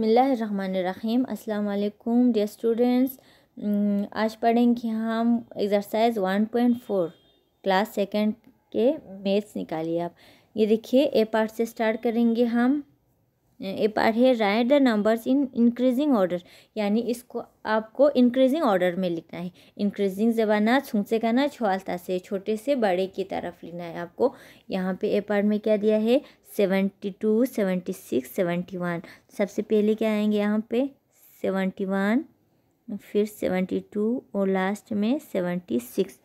बसमीम् अल्लाम dear students आज पढ़ेंगे हम एक्सरसाइज 1.4 क्लास सेकेंड के मेथ्स निकालिए आप ये देखिए ए पार्ट से स्टार्ट करेंगे हम ए एपार है write the numbers in increasing order यानी इसको आपको इंक्रीजिंग ऑर्डर में लिखना है इंक्रीजिंग जबाना छूसे का ना छुआलता से छोटे से बड़े की तरफ लिखना है आपको यहाँ पे पार्ट में क्या दिया है seventy two seventy six seventy one सबसे पहले क्या आएंगे यहाँ पे सेवेंटी वन फिर सेवेंटी टू और लास्ट में सेवेंटी सिक्स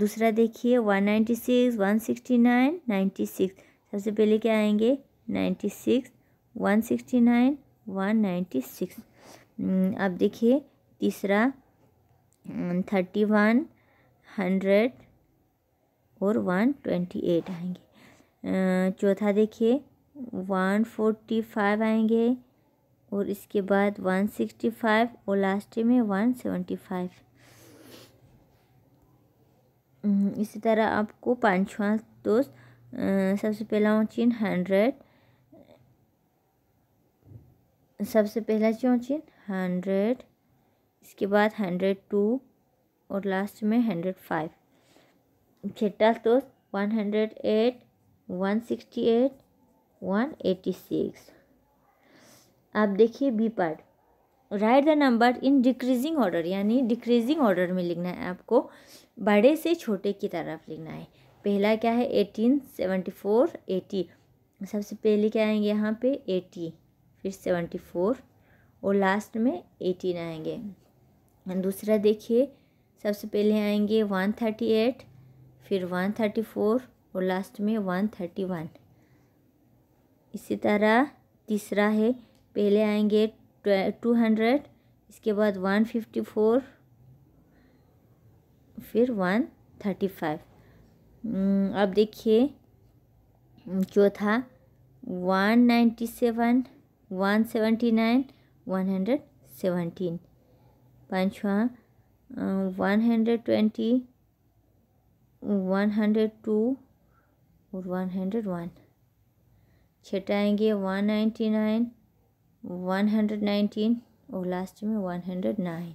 दूसरा देखिए one ninety six one sixty nine ninety six सबसे पहले क्या आएंगे ninety six one sixty nine one ninety six hmm, अब देखिए तीसरा हम्म, थर्टी वन हंड्रेड और वन ट्वेंटी एट आएंगे चौथा देखिए वन फोर्टी फाइव आएंगे और इसके बाद वन सिक्सटी फाइव और लास्ट में वन सेवेंटी फाइव हम्म, इसी तरह आपको पाँचवा दोस्त सबसे पहला चिन्ह हंड्रेड सबसे पहला चौंचिन हंड्रेड इसके बाद हंड्रेड टू और लास्ट में हंड्रेड फाइव छठा तो one hundred eight one sixty eight one eighty six आप देखिए B part write the number in decreasing order यानी डिक्रीजिंग ऑर्डर में लिखना है आपको बड़े से छोटे की तरफ लिखना है पहला क्या है एटीन सेवेंटी फोर एटी सबसे पहले क्या आएंगे यहाँ पे एटी फिर सेवेंटी फोर और लास्ट में एटीन आएंगे दूसरा देखिए सबसे पहले आएंगे वन थर्टी एट फिर वन थर्टी फोर और लास्ट में वन थर्टी वन इसी तरह तीसरा है पहले आएंगे टू हंड्रेड इसके बाद वन फिफ्टी फोर फिर वन थर्टी फाइव अब देखिए चौथा one ninety seven one seventy nine one hundred seventeen पाँचवा one hundred twenty one hundred two और वन हंड्रेड वन छठा आएंगे one ninety nine one hundred nineteen और लास्ट में वन हंड्रेड नाइन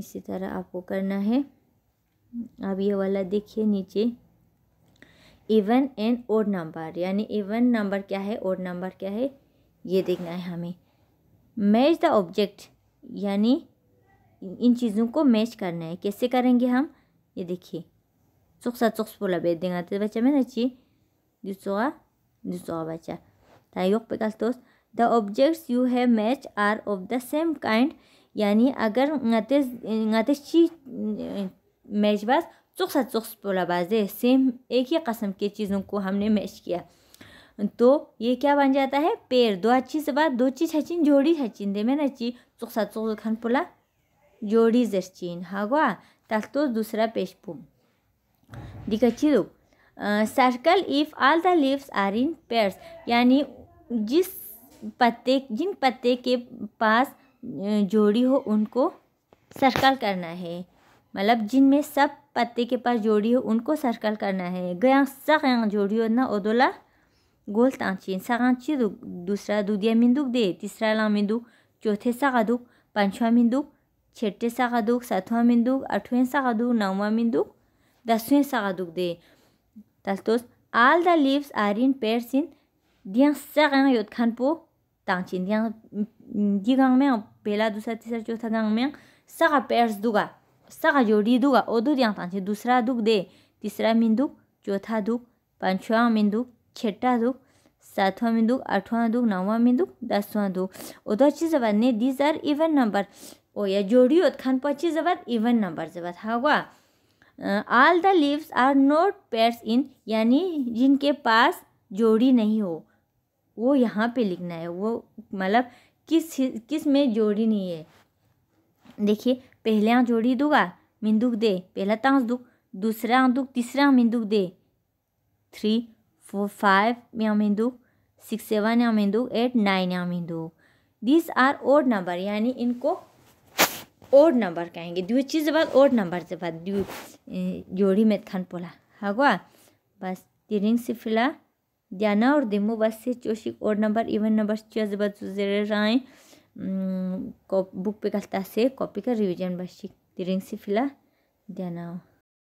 इसी तरह आपको करना है अब ये वाला देखिए नीचे इवन एंड ओड नंबर यानी इवन नंबर क्या है ओड नंबर क्या है ये देखना है हमें मैच द ऑब्जेक्ट यानी इन चीज़ों को मैच करना है कैसे करेंगे हम ये देखिए चुकसा चुख्स बोला बेच देंगे तो बच्चा मैंने नची दूसरा दूसरा बच्चा तायुक तो पे दोस्त the objects you have match are of the same kind यानी अगर ngate मैच बस चुक्सा चुख्स बोला बाजे सेम एक ही कस्म के चीज़ों को हमने मैच किया तो ये क्या बन जाता है पेड़ दो अच्छी से बात दो ची छचिन जोड़ी छचिन दे में नची चुकसा चुक खन पुला जोड़ी जरचिन हागवा तक तो दूसरा पेशपुम अच्छी दो circle if all the leaves are in pairs यानी जिस पत्ते जिन पत्ते के पास जोड़ी हो उनको सर्कल करना है मतलब जिनमें सब पत्ते के पास जोड़ी हो उनको सर्कल करना है गया सक जोड़ी हो ना ओदोला gol tang chin sa gan chi du dusra du dia min duk de tisra lang min duk छठा दुख सातवां में दुख आठवां दुख नौवां में दुख दसवां दुख अच्छी जबात ने दीज आर इवन नंबर ओ या जोड़ी हो पर पची जबात इवन नंबर जबात हवा all the leaves are not pairs in यानी जिनके पास जोड़ी नहीं हो वो यहाँ पे लिखना है वो मतलब किस किस में जोड़ी नहीं है देखिए पहले आ जोड़ी दूंगा मिंदुक दे पहला तांस दुख दूसरा दुख तीसरा मिंदुक दे थ्री फोर फाइव यहाँ में दो सिक्स सेवन यहाँ में दो एट नाइन यहाँ में दो दिस आर ओड नंबर यानी इनको ओड नंबर कहेंगे चीज द्विचीज बाद ओड नंबर से बाद जोड़ी में खान पोला हागवा बस तिरिंग से फिला जाना और दिमो बस से चोशिक ओड नंबर इवन नंबर चीज राय बुक पे कहता से कॉपी का रिविजन बस तिरिंग से फिला जाना